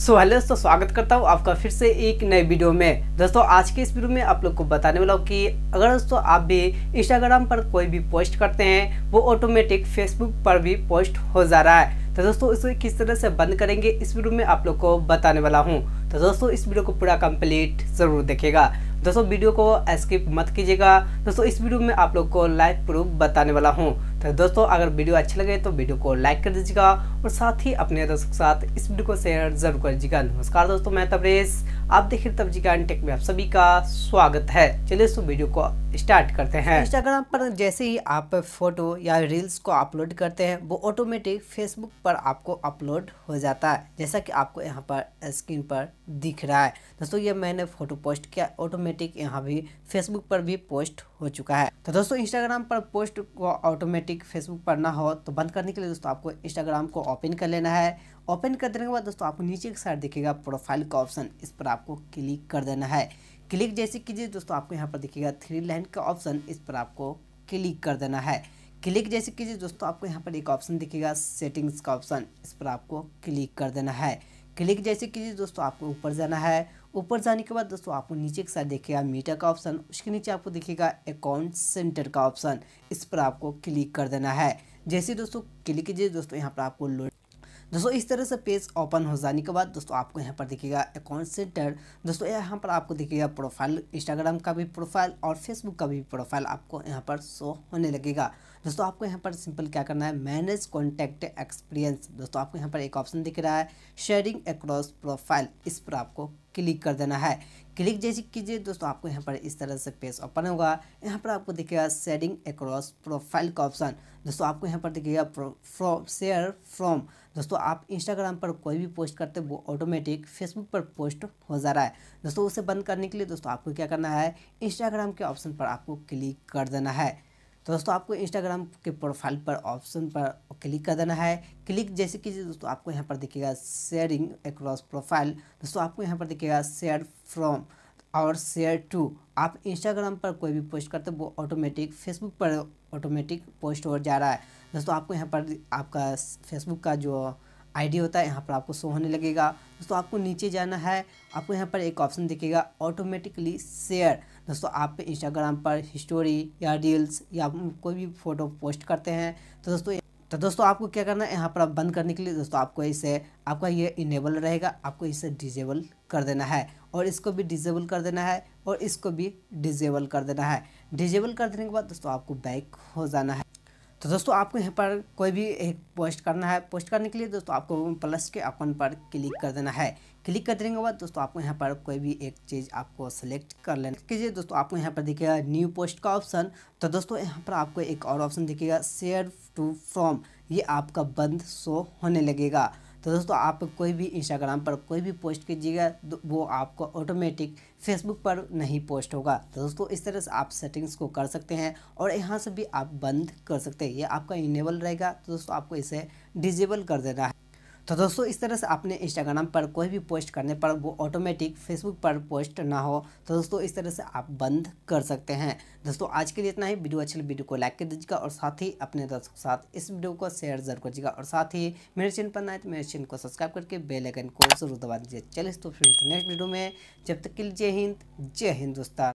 so hello दोस्तों स्वागत करता हूँ आपका फिर से एक नए वीडियो में दोस्तों आज के इस वीडियो में आप लोग को बताने वाला हूँ कि अगर दोस्तों आप भी इंस्टाग्राम पर कोई भी पोस्ट करते हैं वो ऑटोमेटिक फेसबुक पर भी पोस्ट हो जा रहा है तो दोस्तों इसे किस तरह से बंद करेंगे इस वीडियो में आप लोग को बताने वाला हूँ तो दोस्तों इस वीडियो को पूरा कम्प्लीट ज़रूर देखेगा दोस्तों वीडियो को स्किप मत कीजिएगा दोस्तों इस वीडियो में आप लोग को लाइव प्रूफ बताने वाला हूँ तो दोस्तों अगर वीडियो अच्छा लगे तो वीडियो को लाइक कर दीजिएगा और साथ ही अपने दोस्तों के साथ इस वीडियो को शेयर जरूर कर दीजिएगा नमस्कार दोस्तों मैं तबरेज आप देख रहे तब का टेक में आप सभी का स्वागत है चलिए इस वीडियो को स्टार्ट करते हैं इंस्टाग्राम पर जैसे ही आप फोटो या रील्स को अपलोड करते हैं वो ऑटोमेटिक फेसबुक पर आपको अपलोड हो जाता है जैसा कि आपको यहाँ पर स्क्रीन पर दिख रहा है दोस्तों ये मैंने फोटो पोस्ट किया ऑटोमेटिक यहाँ भी फेसबुक पर भी पोस्ट हो चुका है तो दोस्तों इंस्टाग्राम पर पोस्ट को ऑटोमेटिक ऑटोमेटिक फेसबुक पर ना हो तो बंद करने के लिए दोस्तों आपको इंस्टाग्राम को ओपन कर लेना है ओपन कर देने के बाद दोस्तों आपको नीचे एक साइड दिखेगा प्रोफाइल का ऑप्शन इस पर आपको क्लिक कर देना है क्लिक जैसे कीजिए दोस्तों आपको यहाँ पर दिखेगा थ्री लाइन का ऑप्शन इस पर आपको क्लिक कर देना है क्लिक जैसे कीजिए दोस्तों आपको यहाँ पर एक ऑप्शन दिखेगा सेटिंग्स का ऑप्शन इस पर आपको क्लिक कर देना है क्लिक जैसे कीजिए दोस्तों आपको ऊपर जाना है ऊपर जाने के बाद दोस्तों आपको नीचे के साथ देखेगा मीटर का ऑप्शन उसके नीचे आपको देखेगा अकाउंट सेंटर का ऑप्शन इस पर आपको क्लिक कर देना है जैसे दोस्तों क्लिक कीजिए दोस्तों यहाँ पर आपको लोड दोस्तों इस तरह से पेज ओपन हो जाने के बाद दोस्तों आपको यहाँ पर देखिएगा अकाउंट सेंटर दोस्तों यहाँ पर आपको देखिएगा प्रोफाइल इंस्टाग्राम का भी प्रोफाइल और फेसबुक का भी प्रोफाइल आपको यहाँ पर शो होने लगेगा दोस्तों आपको यहाँ पर सिंपल क्या करना है मैनेज कॉन्टैक्ट एक्सपीरियंस दोस्तों आपको यहाँ पर एक ऑप्शन दिख रहा है शेयरिंग अक्रॉस प्रोफाइल इस पर आपको क्लिक कर देना है क्लिक जैसे कीजिए दोस्तों आपको यहाँ पर इस तरह से पेज ओपन होगा यहाँ पर आपको दिखेगा शेयरिंग अक्रॉस प्रोफाइल का ऑप्शन दोस्तों आपको यहाँ पर दिखेगा फ्रॉम शेयर फ्रॉम दोस्तों आप इंस्टाग्राम पर कोई भी पोस्ट करते वो ऑटोमेटिक फेसबुक पर पोस्ट हो जा रहा है दोस्तों उसे बंद करने के लिए दोस्तों आपको क्या करना है इंस्टाग्राम के ऑप्शन पर आपको क्लिक कर देना है तो दोस्तों आपको इंस्टाग्राम के प्रोफाइल पर ऑप्शन पर क्लिक कर देना है क्लिक जैसे कीजिए दोस्तों आपको यहाँ पर दिखेगा शेयरिंग अक्रॉस प्रोफाइल दोस्तों आपको यहाँ पर दिखेगा शेयर फ्रॉम और शेयर टू आप इंस्टाग्राम पर कोई भी पोस्ट करते हो वो ऑटोमेटिक फेसबुक पर ऑटोमेटिक पोस्ट हो जा रहा है दोस्तों आपको यहाँ पर आपका फेसबुक का जो आईडी होता है यहाँ पर आपको शो होने लगेगा दोस्तों आपको नीचे जाना है आपको यहाँ पर एक ऑप्शन दिखेगा ऑटोमेटिकली शेयर दोस्तों आप इंस्टाग्राम पर स्टोरी या रील्स या कोई भी फ़ोटो पोस्ट करते हैं तो दोस्तों तो दोस्तों आपको क्या करना है यहाँ पर आप बंद करने के लिए दोस्तों आपको इसे आपका ये इनेबल रहेगा आपको इसे डिजेबल कर देना है और इसको भी डिजेबल कर देना है और इसको भी डिजेबल कर देना है डिजेबल कर देने के बाद दोस्तों आपको बैक हो जाना है तो दोस्तों आपको यहाँ पर कोई भी एक पोस्ट करना है पोस्ट करने के लिए दोस्तों आपको प्लस के अकाउंट पर क्लिक कर देना है क्लिक कर देने के बाद दोस्तों आपको यहाँ पर कोई भी एक चीज़ आपको सेलेक्ट कर लेना कीजिए दोस्तों आपको यहाँ पर दिखेगा न्यू पोस्ट का ऑप्शन तो दोस्तों यहाँ पर आपको एक और ऑप्शन दिखेगा शेयर टू फ्रॉम ये आपका बंद शो होने लगेगा तो दोस्तों आप कोई भी इंस्टाग्राम पर कोई भी पोस्ट कीजिएगा तो वो आपको ऑटोमेटिक फेसबुक पर नहीं पोस्ट होगा तो दोस्तों इस तरह से आप सेटिंग्स को कर सकते हैं और यहाँ से भी आप बंद कर सकते हैं ये आपका इनेबल रहेगा तो दोस्तों आपको इसे डिजेबल कर देना है तो दोस्तों इस तरह से आपने इंस्टाग्राम पर कोई भी पोस्ट करने पर वो ऑटोमेटिक फेसबुक पर पोस्ट ना हो तो दोस्तों इस तरह से आप बंद कर सकते हैं दोस्तों आज के लिए इतना ही वीडियो अच्छी वीडियो को लाइक कर दीजिएगा और साथ ही अपने दोस्तों के साथ इस वीडियो को शेयर जरूर कीजिएगा और साथ ही मेरे चैनल पर ना तो मेरे चैनल को सब्सक्राइब करके बेलाइकन को जरूर दबा दीजिए चलिए तो फिर नेक्स्ट वीडियो में जब तक के लिए जय हिंद जय हिंदुस्तान